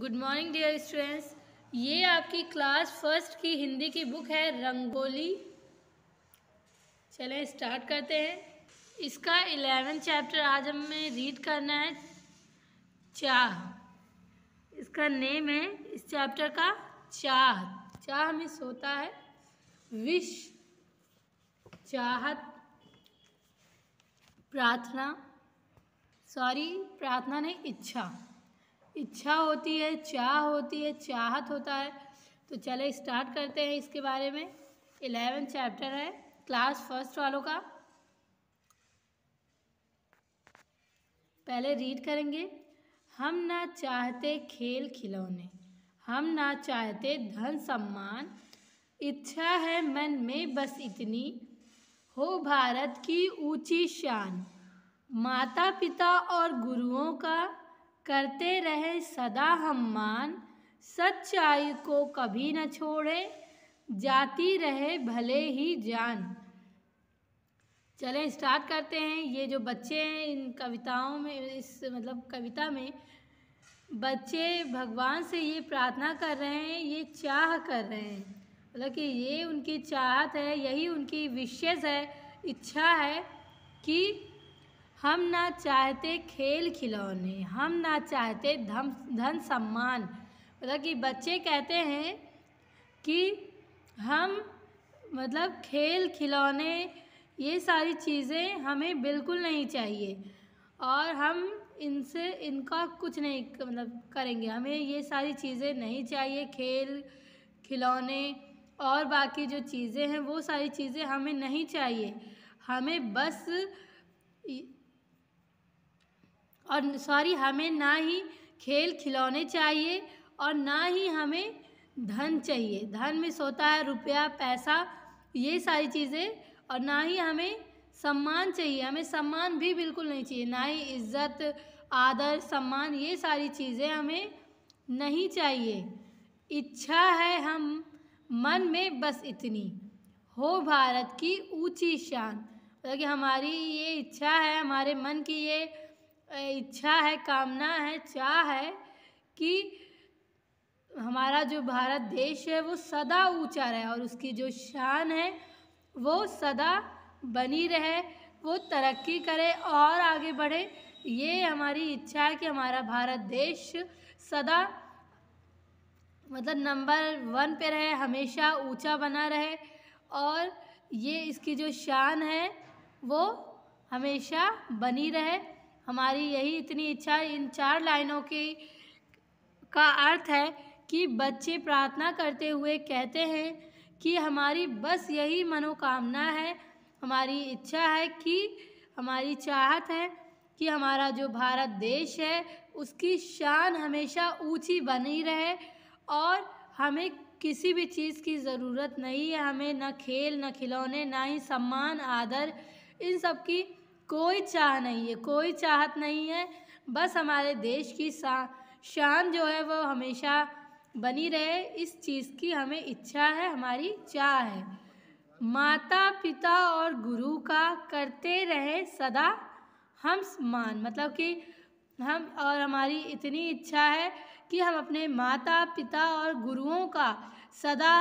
good morning dear students ये आपकी class first की हिंदी की बुक है रंगोली चलें स्टार्ट करते हैं इसका इलेवन चैप्टर आज हमें रीड करना है चाह इसका नेम है इस चैप्टर का चाह चाह में सोता है विश चाहत प्रार्थना सॉरी प्रार्थना नहीं इच्छा इच्छा होती है चाह होती है चाहत होता है तो चले स्टार्ट करते हैं इसके बारे में इलेवन चैप्टर है क्लास फर्स्ट वालों का पहले रीड करेंगे हम ना चाहते खेल खिलौने हम ना चाहते धन सम्मान इच्छा है मन में बस इतनी हो भारत की ऊंची शान माता पिता और गुरुओं का करते रहे सदा हम मान सच्चाई को कभी न छोड़े जाती रहे भले ही जान चलें स्टार्ट करते हैं ये जो बच्चे हैं इन कविताओं में इस मतलब कविता में बच्चे भगवान से ये प्रार्थना कर रहे हैं ये चाह कर रहे हैं मतलब कि ये उनकी चाहत है यही उनकी विशेष है इच्छा है कि हम ना चाहते खेल खिलौने हम ना चाहते धम धन सम्मान मतलब कि बच्चे कहते हैं कि हम मतलब खेल खिलौने ये सारी चीज़ें हमें बिल्कुल नहीं चाहिए और हम इनसे इनका कुछ नहीं मतलब करेंगे हमें ये सारी चीज़ें नहीं चाहिए खेल खिलौने और बाकी जो चीज़ें हैं वो सारी चीज़ें हमें नहीं चाहिए हमें बस और सॉरी हमें ना ही खेल खिलौने चाहिए और ना ही हमें धन चाहिए धन में सोता है रुपया पैसा ये सारी चीज़ें और ना ही हमें सम्मान चाहिए हमें सम्मान भी बिल्कुल नहीं चाहिए ना ही इज्जत आदर सम्मान ये सारी चीज़ें हमें नहीं चाहिए इच्छा है हम मन में बस इतनी हो भारत की ऊंची शान मतलब कि हमारी ये इच्छा है हमारे मन की ये इच्छा है कामना है चाह है कि हमारा जो भारत देश है वो सदा ऊंचा रहे और उसकी जो शान है वो सदा बनी रहे वो तरक्की करे और आगे बढ़े ये हमारी इच्छा है कि हमारा भारत देश सदा मतलब नंबर वन पे रहे हमेशा ऊंचा बना रहे और ये इसकी जो शान है वो हमेशा बनी रहे हमारी यही इतनी इच्छा इन चार लाइनों की का अर्थ है कि बच्चे प्रार्थना करते हुए कहते हैं कि हमारी बस यही मनोकामना है हमारी इच्छा है कि हमारी चाहत है कि हमारा जो भारत देश है उसकी शान हमेशा ऊंची बनी रहे और हमें किसी भी चीज़ की ज़रूरत नहीं है हमें ना खेल ना खिलौने ना ही सम्मान आदर इन सब की कोई चाह नहीं है कोई चाहत नहीं है बस हमारे देश की शान जो है वो हमेशा बनी रहे इस चीज़ की हमें इच्छा है हमारी चाह है माता पिता और गुरु का करते रहे सदा हम मान मतलब कि हम और हमारी इतनी इच्छा है कि हम अपने माता पिता और गुरुओं का सदा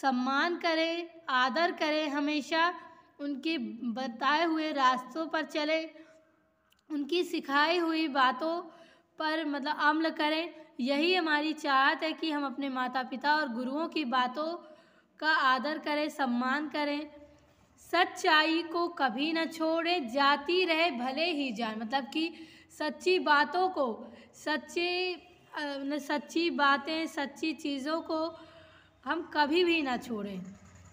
सम्मान करें आदर करें हमेशा उनके बताए हुए रास्तों पर चलें उनकी सिखाई हुई बातों पर मतलब अमल करें यही हमारी चाहत है कि हम अपने माता पिता और गुरुओं की बातों का आदर करें सम्मान करें सच्चाई को कभी न छोड़ें जाती रहे भले ही जाए मतलब कि सच्ची बातों को सच्चे सच्ची बातें सच्ची चीज़ों को हम कभी भी ना छोड़ें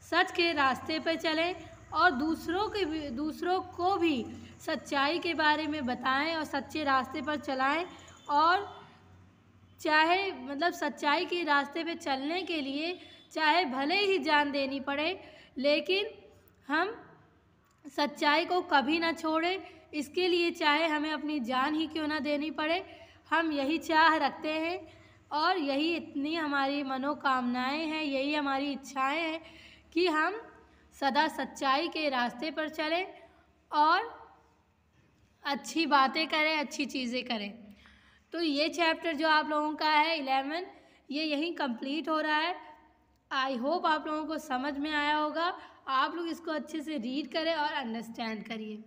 सच के रास्ते पर चलें और दूसरों के भी दूसरों को भी सच्चाई के बारे में बताएं और सच्चे रास्ते पर चलाएं और चाहे मतलब सच्चाई के रास्ते पर चलने के लिए चाहे भले ही जान देनी पड़े लेकिन हम सच्चाई को कभी ना छोड़ें इसके लिए चाहे हमें अपनी जान ही क्यों ना देनी पड़े हम यही चाह रखते हैं और यही इतनी हमारी मनोकामनाएं हैं यही हमारी इच्छाएं हैं कि हम सदा सच्चाई के रास्ते पर चलें और अच्छी बातें करें अच्छी चीज़ें करें तो ये चैप्टर जो आप लोगों का है इलेवन ये यहीं कंप्लीट हो रहा है आई होप आप लोगों को समझ में आया होगा आप लोग इसको अच्छे से रीड करें और अंडरस्टैंड करिए